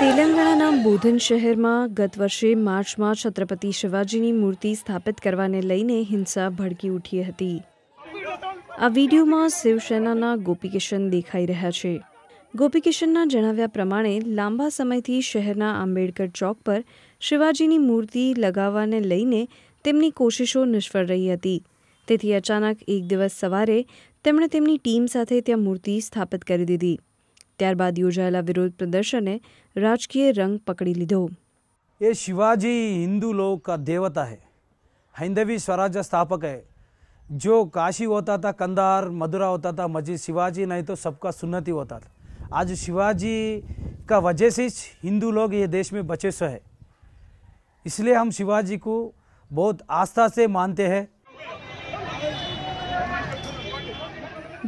તેલંગાણાના બોધન શહેરમાં ગત વર્ષે માર્ચમાં છત્રપતિ શિવાજીની મૂર્તિ સ્થાપિત કરવાને લઈને હિંસા ભડકી ઉઠી હતી આ વિડીયોમાં શિવસેનાના ગોપીકિશન દેખાઈ રહ્યા છે ગોપીકિશનના જણાવ્યા પ્રમાણે લાંબા સમયથી શહેરના આંબેડકર ચોક પર શિવાજીની મૂર્તિ લગાવવાને લઈને તેમની કોશિશો નિષ્ફળ રહી હતી તેથી અચાનક એક દિવસ સવારે તેમણે તેમની ટીમ સાથે ત્યાં મૂર્તિ સ્થાપિત કરી દીધી त્યારબાદ યોજાયેલા વિરોધ પ્રદર્શને રાજકીય રંગ પકડી લીધો એ શિવાજી હિન્દુ લોકો કા દેવતા હે હૈંધેવી સ્વરાજ્ય સ્થાપક હે જો કાશી હોતા થા કંદાર મધુરા હોતા થા મજી શિવાજી નહી તો સબકા સુન્નતિ હોતા આજ શિવાજી કા વજે સે હિન્દુ લોગ યે દેશ મે બચે સ હે ઇસલિયે હમ શિવાજી કો બહોત આસ્થા સે માનતે હે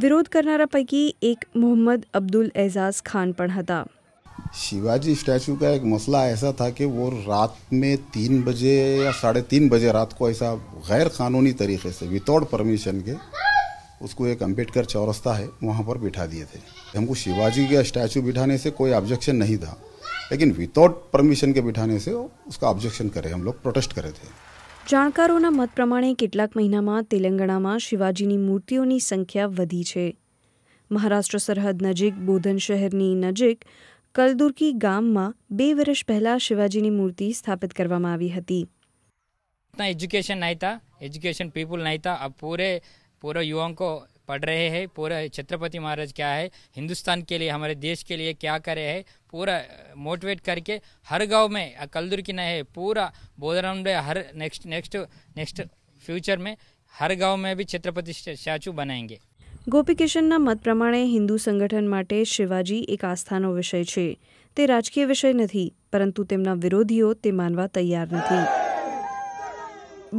करना पैकी एक मोहम्मद अब्दुल एजाज खान पढ़ा હતા शिवाजी स्टैचू का एक मसला ऐसा था कि वो रात में तीन बजे या साढ़े तीन बजे रात को ऐसा गैर कानूनी तरीके से विदाउट परमिशन के उसको एक अम्बेडकर चौरस्ता है वहाँ पर बिठा दिए थे हमको शिवाजी का स्टैचू बिठाने से कोई ऑब्जेक्शन नहीं था लेकिन विदाउट परमिशन के बिठाने से उसका ऑब्जेक्शन करे हम लोग प्रोटेस्ट करे थे જાણકારોના મત પ્રમાણે કેટલાક મહિનામાં તેલંગાણામાં શિવાજીની મૂર્તિઓની સંખ્યા વધી છે મહારાષ્ટ્ર સરહદ નજીક બોધન શહેરની નજીક કલદુર્કી ગામમાં બે વર્ષ પહેલાં શિવાજીની મૂર્તિ સ્થાપિત કરવામાં આવી હતી એજ્યુકેશન નહીં એજ્યુકેશન પીપલ નહીં હતા આ પૂરે પૂરો યુવાઓ पढ़ रहे हैं पूरा छत्रपति महाराज क्या है हिंदुस्तान के लिए हमारे देश के लिए क्या करे है पूरा मोटिवेट करके हर गांव में कलदुर की नए पूरा बोधराम हर नेक्स्ट नेक्स्ट नेक्स्ट फ्यूचर में हर गांव में भी छत्रपति स्टैचू बनाएंगे गोपी किशन न मत प्रमाण हिंदू संगठन मे शिवाजी एक आस्था विषय छे राजकीय विषय नहीं परंतु तेमना विरोधीओ मानवा तैयार नहीं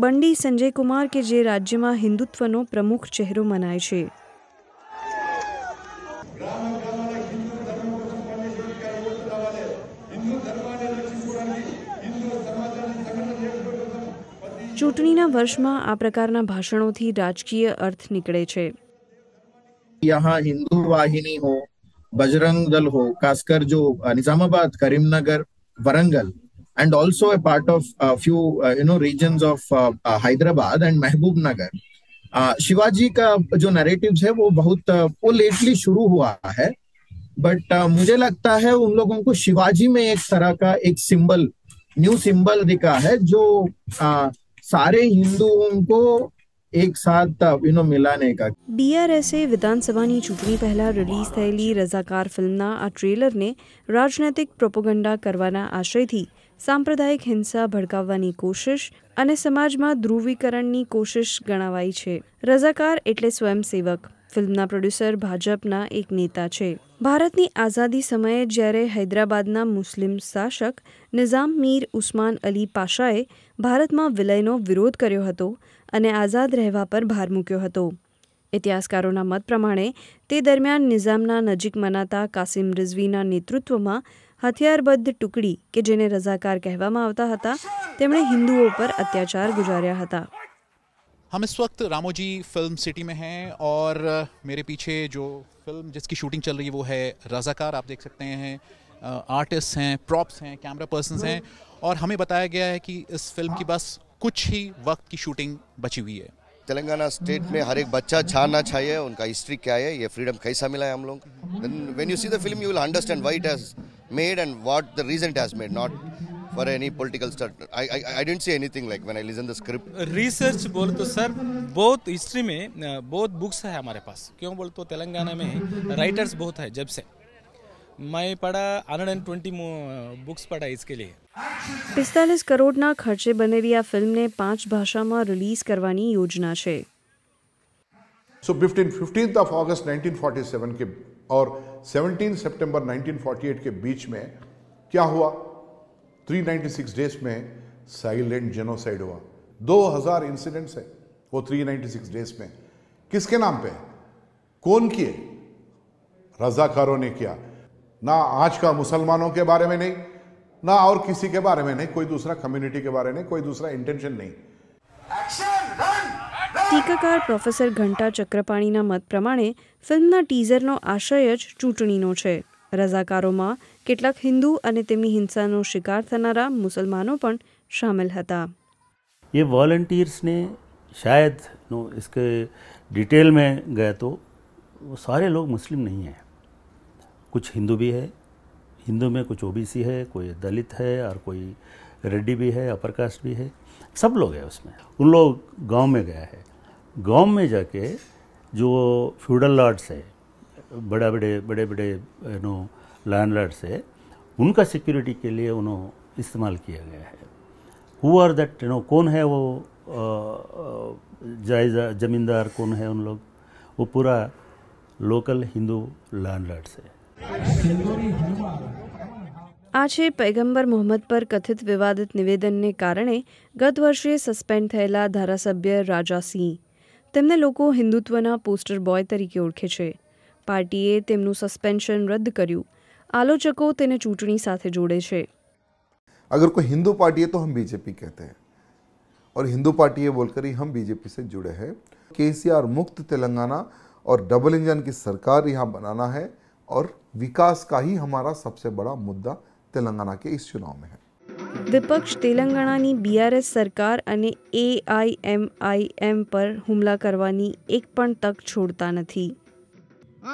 બંડી સંજય કુમાર કે જે રાજ્યમાં હિન્દુત્વનો પ્રમુખ ચહેરો મનાય છે ચૂંટણીના વર્ષમાં આ પ્રકારના ભાષણોથી રાજકીય અર્થ નીકળે છે यहाँ हिंदू वाहिनी हो बजरंग હો हो खासकर जो Nizamabad Karimnagar Warangal and also a part of a few uh, you know regions of uh, uh, Hyderabad and Mehboob Nagar. Shivaji का जो नैरेटिव्स है वो बहुत वो लेटली शुरू हुआ है बट मुझे लगता है उन लोगों को शिवाजी में एक तरह का एक सिंबल न्यू सिंबल दिखा है जो सारे હિન્દુઓં કો એક સાથ યુ નો विधानसभा ने બીઆરએસએ વિધાનસભાની ચૂંટણી પહેલા રિલીઝ થયેલી आ ट्रेलर ने ટ્રેલરને प्रोपोगंडा करवाना आशय थी સાંપ્રદાયિક હિંસા ભડકાવવાની કોશિશ અને સમાજમાં ધ્રુવીકરણની કોશિશ ગણાવાઈ છે રઝાકાર એટલે સ્વયંસેવક ફિલ્મના પ્રોડ્યુસર ભાજપના એક નેતા છે ભારતની આઝાદી સમયે જ્યારે હૈદરાબાદના મુસ્લિમ શાસક નિઝામ મીર ઉસ્માન અલી પાશાએ ભારતમાં વિલયનો વિરોધ કર્યો હતો અને આઝાદ રહેવા પર ભાર મૂક્યો હતો ઇતિહાસકારોના મત પ્રમાણે તે દરમિયાન નિઝામના નજીક મનાતા કાસિમ રિઝવીના નેતૃત્વમાં હથિયારબદ્ધ ટુકડી કે જેને રઝાકાર કહેવામાં આવતા હતા તેમણે હિન્દુઓ પર અત્યાચાર ગુજાર્યા હતા हम इस वक्त रामोजी फिल्म सिटी में हैं और मेरे पीछे जो फिल्म जिसकी शूटिंग चल रही है वो है रज़ाकार आप देख सकते हैं आर्टिस्ट हैं प्रॉप्स हैं कैमरा पर्सन हैं और हमें बताया गया है कि इस फिल्म की बस कुछ ही वक्त की शूटिंग बची हुई है तेलंगाना स्टेट में हर एक बच्चा छाना चाहिए उनका हिस्ट्री क्या है ये फ्रीडम कैसा मिला है हम लोग when you see the film you will understand why it has made and what the reason it has made, not for any political stuff. I, I, I didn't see anything like when I listen the script. Research बोल तो sir बहुत history में बहुत books है हमारे पास क्यों बोल तो तेलंगाना में राइटर्स बहुत है जब से मैं पढ़ा एंड ट्वेंटी बुक्स पढ़ा इसके लिए पिस्तालीस करोड़ પિસ્તાલીસ કરોડના ખર્ચે બનેલી આ ફિલ્મને પાંચ ભાષામાં રિલીઝ કરવાની યોજના છે so fifteen fifteenth of August of August 1947 के और 17 सितंबर 1948 के बीच में क्या हुआ 396 डेज में साइलेंट जेनोसाइड हुआ 2000 इंसिडेंट्स है वो 396 डेज में किसके नाम पे कौन किए रजाकारों ने किया ना आज का मुसलमानों के बारे में नहीं ना और किसी के बारे में नहीं कोई दूसरा कम्युनिटी के बारे में कोई दूसरा इंटेंशन नहीं ટીકાકાર प्रोफेसर घंटा चक्रपाणी मत प्रमाण ફિલ્મના ટીઝરનો આશય જ ચૂંટણીનો છે રઝાકારોમાં કેટલાક હિન્દુ અને તેમની હિંસાનો શિકાર થનારા મુસલમાનો ये वॉल्टियर्स ने शायद नो इसके डिटेल में गए तो वो सारे लोग मुस्लिम नहीं हैं कुछ हिंदू भी है हिंदू में कुछ ओबीसी है कोई दलित है और कोई रेड्डी भी है अपर कास्ट भी है सब लोग हैं उसमें उन लोग गांव में गया है गांव में जाके जो फ्यूडल लॉर्ड्स है बड़ा बड़े बड़े बड़े नो लैंड लॉर्ड्स है उनका सिक्योरिटी के लिए उन्होंने इस्तेमाल किया गया है हु आर दैट नो कौन है वो जायजा जमींदार कौन है उन लोग वो पूरा लोकल हिंदू लैंड आज से આજે પૈગંબર મોહમ્મદ પર કથિત વિવાદિત નિવેદનને કારણે ગત વર્ષે સસ્પેન્ડ થયેલા ધારાસભ્ય सिंह તેમણે લોકો હિન્દુત્વના પોસ્ટર બોય તરીકે ઓળખે છે પાર્ટીએ તેમનું સસ્પેન્શન રદ કર્યું આલોચકો તેને ચૂટણી સાથે જોડે છે અગર કોઈ હિન્દુ પાર્ટી તો હમ બીજેપી કહેતે હૈ ઓર હિન્દુ પાર્ટી એ બોલકર હમ બીજેપી સે જુડે હૈ કેસીઆર મુક્ત તેલંગાના ઓર ડબલ ઇન્જિન કી સરકાર યહા બનાના હૈ ઓર વિકાસ કા હી હમારા સબસે બડા મુદ્દા તેલંગાના કે ઇસ ચુનાવ મેં વિપક્ષ તેલંગાણાની બીઆરએસ સરકાર અને એઆઈએમઆઈએમ पर हमला करवानी एक પણ तक छोड़ता नहीं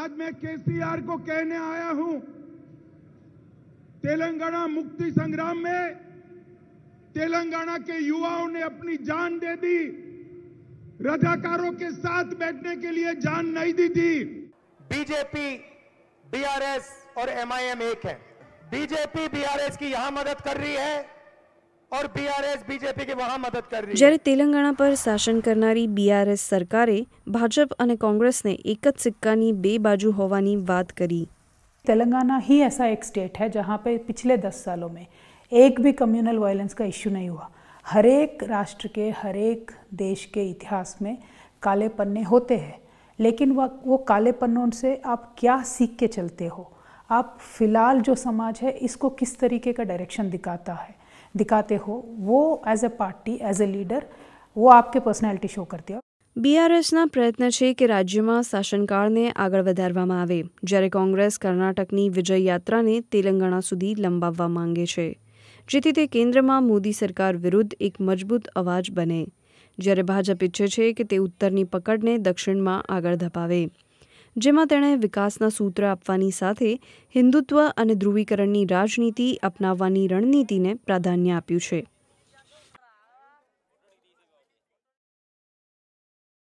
आज मैं केसीआर को कहने आया हूँ तेलंगाना मुक्ति संग्राम में तेलंगाना के युवाओं ने अपनी जान दे दी रजाकारों के साथ बैठने के लिए जान नहीं दी थी बीजेपी बीआरएस और एमआईएम एक है बीजेपी बीआरएस की यहाँ मदद कर रही है और बीआरएस બીજેપી કે વહા મદદ કરી तेलंगाना पर शासन શાસન કરનારી બીઆરએસ સરકારે ભાજપ અને કોંગ્રેસને એક જ સિક્કાની बे बाजू હોવાની बात करी तेलंगाना ही ऐसा एक स्टेट है जहाँ पे पिछले दस सालों में एक भी कम्युनल वायलेंस का इश्यू नहीं हुआ हर एक राष्ट्र के हर एक देश के इतिहास में काले पन्ने होते हैं लेकिन वह वो काले पन्नों से आप क्या सीख के चलते हो आप फ़िलहाल जो समाज है इसको किस तरीके का डायरेक्शन दिखाता है दिखाते हो वो as a party as a leader वो आपके पर्सनैलिटी શો કરતી હોય બીઆરએસના પ્રયત્ન છે કે રાજ્યમાં શાસનકાળને આગળ વધારવામાં આવે જ્યારે કોંગ્રેસ કર્ણાટકની વિજય યાત્રાને તેલંગાણા સુધી લંબાવવા માંગે છે જેથી તે કેન્દ્રમાં મોદી સરકાર વિરુદ્ધ એક મજબૂત અવાજ બને જ્યારે ભાજપ ઈચ્છે છે કે તે ઉત્તરની પકડને દક્ષિણમાં આગળ ધપાવે જેમાં તેણે વિકાસના સૂત્ર આપવાની સાથે હિન્દુત્વ અને ધ્રુવીકરણની રાજનીતિ અપનાવવાની રણનીતિને પ્રાધાન્ય આપ્યું છે